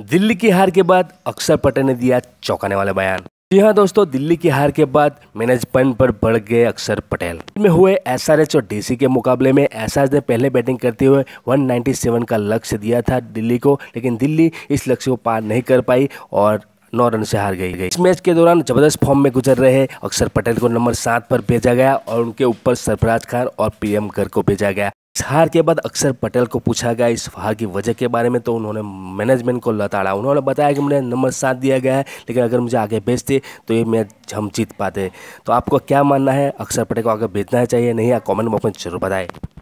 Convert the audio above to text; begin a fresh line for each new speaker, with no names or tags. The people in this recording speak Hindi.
दिल्ली की हार के बाद अक्षर पटेल ने दिया चौंकाने वाला बयान जी हाँ दोस्तों दिल्ली की हार के बाद मैनेजमेंट पर बढ़ गए अक्षर पटेल में हुए एसआरएच और डीसी के मुकाबले में एसआरएच ने पहले बैटिंग करते हुए 197 का लक्ष्य दिया था दिल्ली को लेकिन दिल्ली इस लक्ष्य को पार नहीं कर पाई और नौ रन से हार गई गई इस मैच के दौरान जबरदस्त फॉर्म में गुजर रहे अक्षर पटेल को नंबर सात पर भेजा गया और उनके ऊपर सरफराज खान और पीएम गर को भेजा गया इस हार के बाद अक्षर पटेल को पूछा गया इस हार की वजह के बारे में तो उन्होंने मैनेजमेंट को लताड़ा उन्होंने बताया कि मुझे नंबर सात दिया गया है लेकिन अगर मुझे आगे भेजते तो ये मैच हम जीत पाते तो आपको क्या मानना है अक्षर पटेल को आगे भेजना चाहिए नहीं या कॉमेंट बॉक्स में जरूर बताएं